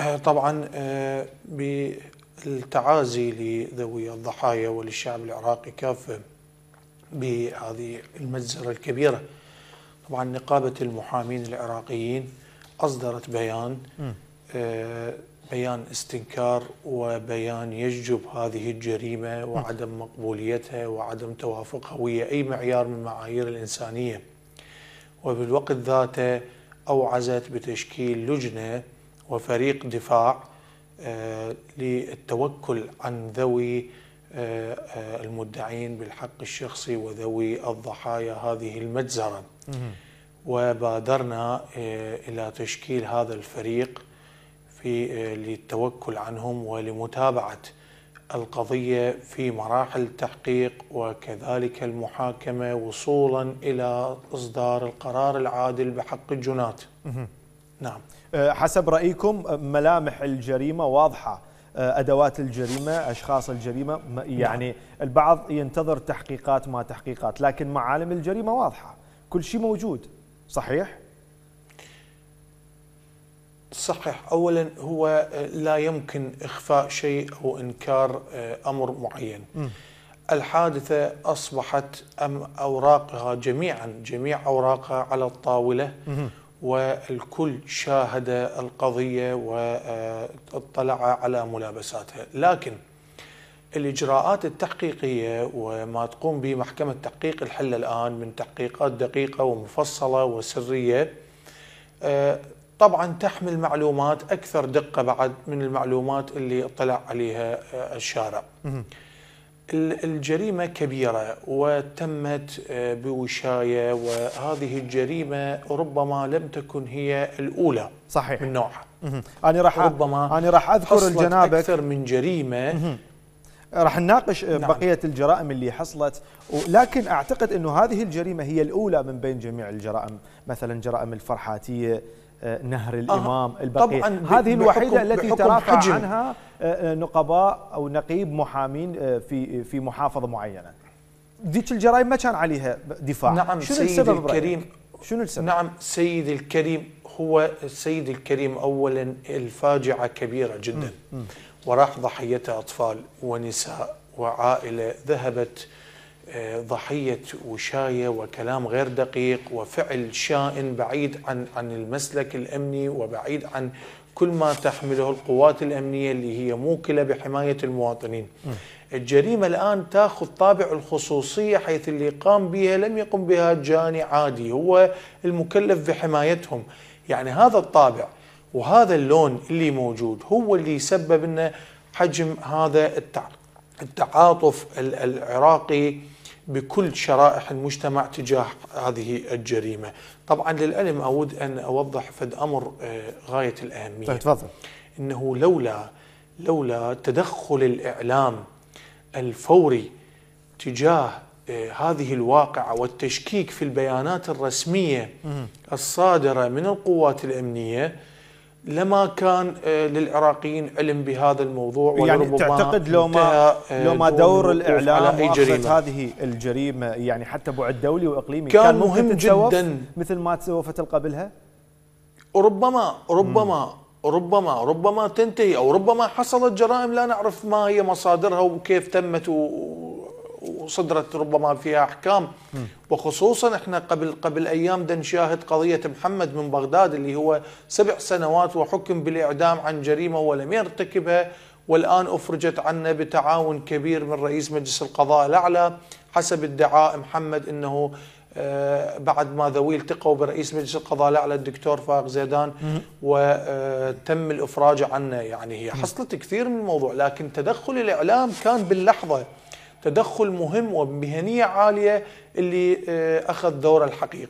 آه، طبعا آه، بالتعازي لذوي الضحايا وللشعب العراقي كافه بهذه المجزرة الكبيرة طبعا نقابة المحامين العراقيين أصدرت بيان آه، بيان استنكار وبيان يجب هذه الجريمة وعدم مقبوليتها وعدم توافقها ويا أي معيار من معايير الإنسانية وبالوقت ذاته أوعزت بتشكيل لجنة وفريق دفاع آه، للتوكل عن ذوي آه، آه، المدعين بالحق الشخصي وذوي الضحايا هذه المجزرة وبادرنا إلى تشكيل هذا الفريق في للتوكل عنهم ولمتابعة القضية في مراحل التحقيق وكذلك المحاكمة وصولا إلى إصدار القرار العادل بحق الجنات نعم أه، حسب رأيكم أه، ملامح الجريمة واضحة أه، أدوات الجريمة أشخاص الجريمة نعم. يعني نعم. البعض ينتظر تحقيقات ما تحقيقات لكن معالم الجريمة واضحة كل شيء موجود صحيح؟ صحيح اولا هو لا يمكن اخفاء شيء او انكار امر معين م. الحادثه اصبحت ام اوراقها جميعا جميع اوراقها على الطاوله م. والكل شاهد القضية واطلع على ملابساتها لكن الإجراءات التحقيقية وما تقوم به محكمة تحقيق الحلة الآن من تحقيقات دقيقة ومفصلة وسرية آه، طبعا تحمل معلومات أكثر دقة بعد من المعلومات اللي اطلع عليها آه، الشارع الجريمة كبيرة وتمت آه، بوشاية وهذه الجريمة ربما لم تكن هي الأولى صحيح من نوعها أنا راح ربما أنا راح أذكر الجنابك أكثر من جريمة راح نناقش آه، نعم. بقية الجرائم اللي حصلت ولكن أعتقد أنه هذه الجريمة هي الأولى من بين جميع الجرائم مثلا جرائم الفرحاتية آه، نهر آه، الامام آه. البقيع هذه الوحيده التي ترافع حجم. عنها آه، نقباء او نقيب محامين في في محافظه معينه ذيك الجرائم ما كان عليها دفاع نعم شنو سيدي سيد الكريم رأيك؟ شنو السبب نعم سيدي الكريم هو السيد الكريم اولا الفاجعه كبيره جدا م. م. وراح ضحيتها اطفال ونساء وعائله ذهبت ضحية وشاية وكلام غير دقيق وفعل شائن بعيد عن عن المسلك الأمني وبعيد عن كل ما تحمله القوات الأمنية اللي هي موكلة بحماية المواطنين الجريمة الآن تأخذ طابع الخصوصية حيث اللي قام بها لم يقم بها جاني عادي هو المكلف بحمايتهم يعني هذا الطابع وهذا اللون اللي موجود هو اللي سبب لنا حجم هذا التعاطف العراقي بكل شرائح المجتمع تجاه هذه الجريمة طبعا للألم أود أن أوضح فد أمر آه، غاية الأهمية طيب، تفضل أنه لولا لولا تدخل الإعلام الفوري تجاه آه، هذه الواقعة والتشكيك في البيانات الرسمية الصادرة من القوات الأمنية لما كان آه، للعراقيين علم بهذا الموضوع يعني تعتقد لو ما آه، لو ما دور الاعلام وافقت هذه الجريمه يعني حتى بعد دولي واقليمي كان, كان مهم جدا مثل ما تسوفت قبلها ربما ربما ربما ربما تنتهي او ربما حصلت جرائم لا نعرف ما هي مصادرها وكيف تمت و وصدرت ربما فيها احكام وخصوصا احنا قبل قبل ايام بدنا نشاهد قضيه محمد من بغداد اللي هو سبع سنوات وحكم بالاعدام عن جريمه ولم يرتكبها والان افرجت عنا بتعاون كبير من رئيس مجلس القضاء الاعلى حسب ادعاء محمد انه آه، بعد ما ذوي التقوا برئيس مجلس القضاء الاعلى الدكتور فائق زيدان وتم الافراج عنه يعني هي حصلت كثير من الموضوع لكن تدخل الاعلام كان باللحظه تدخل مهم ومهنية عالية اللي آه، أخذ دوره الحقيقي